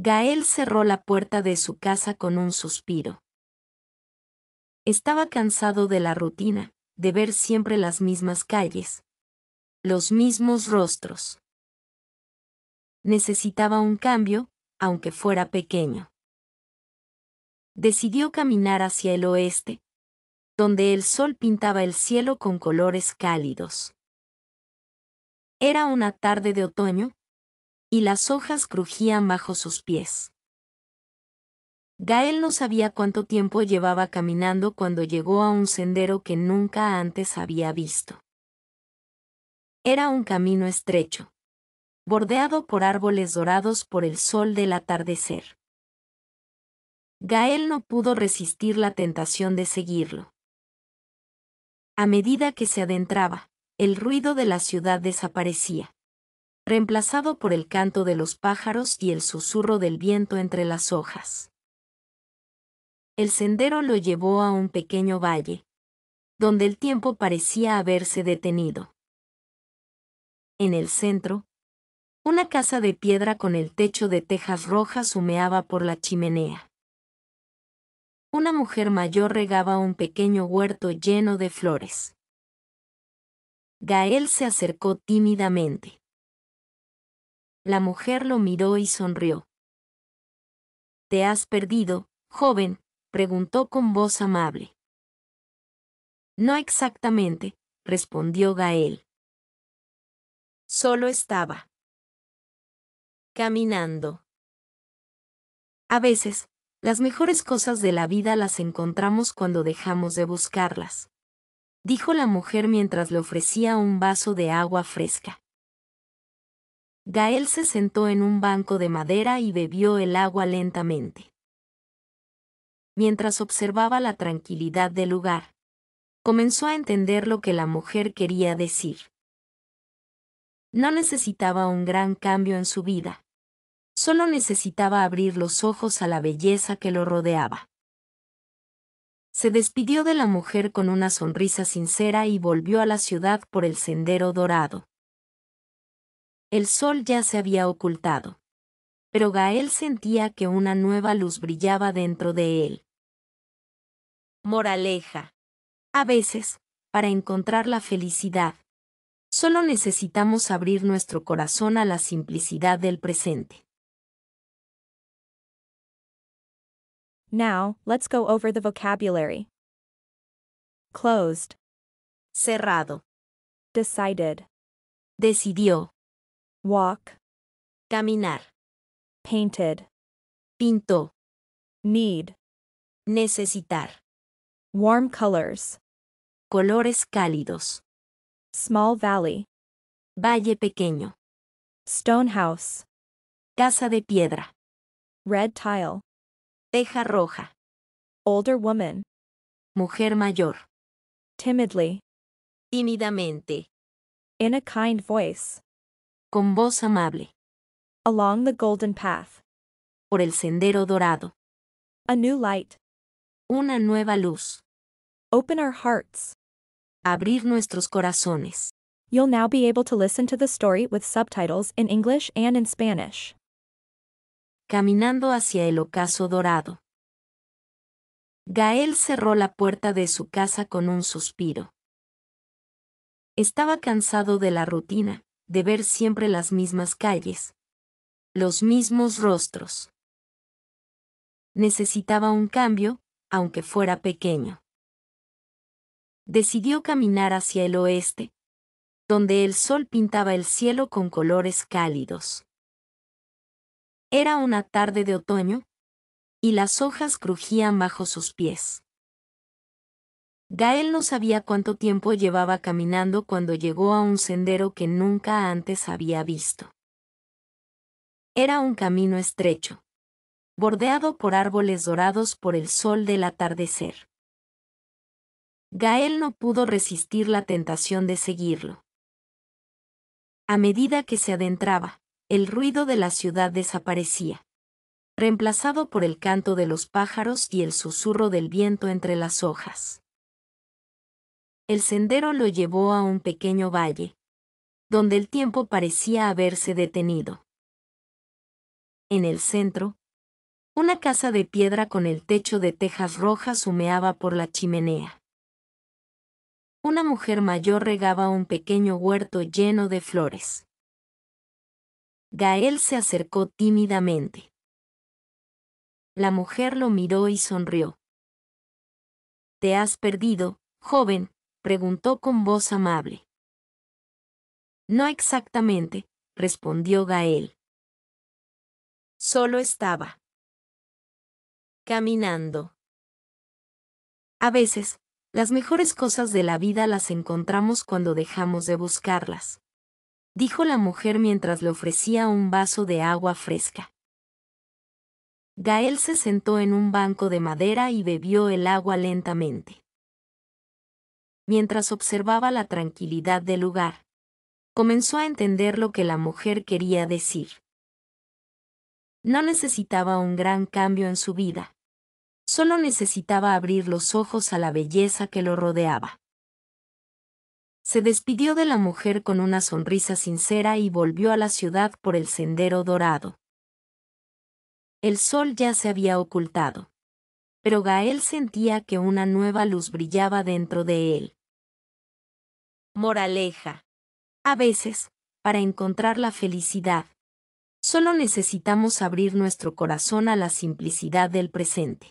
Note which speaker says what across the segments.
Speaker 1: Gael cerró la puerta de su casa con un suspiro. Estaba cansado de la rutina, de ver siempre las mismas calles, los mismos rostros. Necesitaba un cambio, aunque fuera pequeño. Decidió caminar hacia el oeste, donde el sol pintaba el cielo con colores cálidos. Era una tarde de otoño, y las hojas crujían bajo sus pies. Gael no sabía cuánto tiempo llevaba caminando cuando llegó a un sendero que nunca antes había visto. Era un camino estrecho, bordeado por árboles dorados por el sol del atardecer. Gael no pudo resistir la tentación de seguirlo. A medida que se adentraba, el ruido de la ciudad desaparecía reemplazado por el canto de los pájaros y el susurro del viento entre las hojas. El sendero lo llevó a un pequeño valle, donde el tiempo parecía haberse detenido. En el centro, una casa de piedra con el techo de tejas rojas humeaba por la chimenea. Una mujer mayor regaba un pequeño huerto lleno de flores. Gael se acercó tímidamente. La mujer lo miró y sonrió. ¿Te has perdido, joven? preguntó con voz amable. No exactamente, respondió
Speaker 2: Gael. Solo estaba caminando.
Speaker 1: A veces, las mejores cosas de la vida las encontramos cuando dejamos de buscarlas, dijo la mujer mientras le ofrecía un vaso de agua fresca. Gael se sentó en un banco de madera y bebió el agua lentamente. Mientras observaba la tranquilidad del lugar, comenzó a entender lo que la mujer quería decir. No necesitaba un gran cambio en su vida. Solo necesitaba abrir los ojos a la belleza que lo rodeaba. Se despidió de la mujer con una sonrisa sincera y volvió a la ciudad por el sendero dorado. El sol ya se había ocultado. Pero Gael sentía que una nueva luz brillaba dentro de él. Moraleja. A veces, para encontrar la felicidad, solo necesitamos abrir nuestro corazón a la simplicidad del presente.
Speaker 2: Now, let's go over the vocabulary. Closed. Cerrado. Decided. Decidió walk, caminar, painted, Pinto. need, necesitar, warm colors, colores cálidos, small valley, valle pequeño, stone house, casa de piedra, red tile, teja roja, older woman, mujer mayor, timidly, tímidamente, in a kind voice, con voz amable. Along the golden path. Por el sendero dorado. A new light. Una nueva luz. Open our hearts. Abrir nuestros corazones.
Speaker 3: You'll now be able to listen to the story with subtitles in English and in Spanish.
Speaker 1: Caminando hacia el ocaso dorado. Gael cerró la puerta de su casa con un suspiro. Estaba cansado de la rutina, de ver siempre las mismas calles, los mismos rostros. Necesitaba un cambio, aunque fuera pequeño. Decidió caminar hacia el oeste, donde el sol pintaba el cielo con colores cálidos. Era una tarde de otoño, y las hojas crujían bajo sus pies. Gael no sabía cuánto tiempo llevaba caminando cuando llegó a un sendero que nunca antes había visto. Era un camino estrecho, bordeado por árboles dorados por el sol del atardecer. Gael no pudo resistir la tentación de seguirlo. A medida que se adentraba, el ruido de la ciudad desaparecía, reemplazado por el canto de los pájaros y el susurro del viento entre las hojas el sendero lo llevó a un pequeño valle, donde el tiempo parecía haberse detenido. En el centro, una casa de piedra con el techo de tejas rojas humeaba por la chimenea. Una mujer mayor regaba un pequeño huerto lleno de flores. Gael se acercó tímidamente. La mujer lo miró y sonrió. Te has perdido, joven, preguntó con voz amable. No exactamente, respondió Gael. Solo estaba caminando. A veces, las mejores cosas de la vida las encontramos cuando dejamos de buscarlas, dijo la mujer mientras le ofrecía un vaso de agua fresca. Gael se sentó en un banco de madera y bebió el agua lentamente mientras observaba la tranquilidad del lugar. Comenzó a entender lo que la mujer quería decir. No necesitaba un gran cambio en su vida. Solo necesitaba abrir los ojos a la belleza que lo rodeaba. Se despidió de la mujer con una sonrisa sincera y volvió a la ciudad por el sendero dorado. El sol ya se había ocultado pero Gael sentía que una nueva luz brillaba dentro de él. Moraleja. A veces, para encontrar la felicidad, solo necesitamos abrir nuestro corazón a la simplicidad del presente.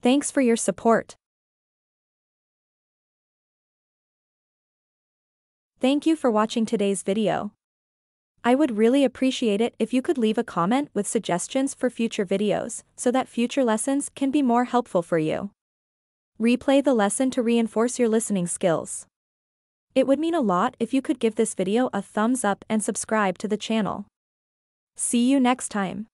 Speaker 2: Thanks for your support. Thank you for watching today's video.
Speaker 3: I would really appreciate it if you could leave a comment with suggestions for future videos, so that future lessons can be more helpful for you. Replay the lesson to reinforce your listening skills. It would mean a lot if you could give this video a thumbs up and subscribe to
Speaker 2: the channel. See you next time.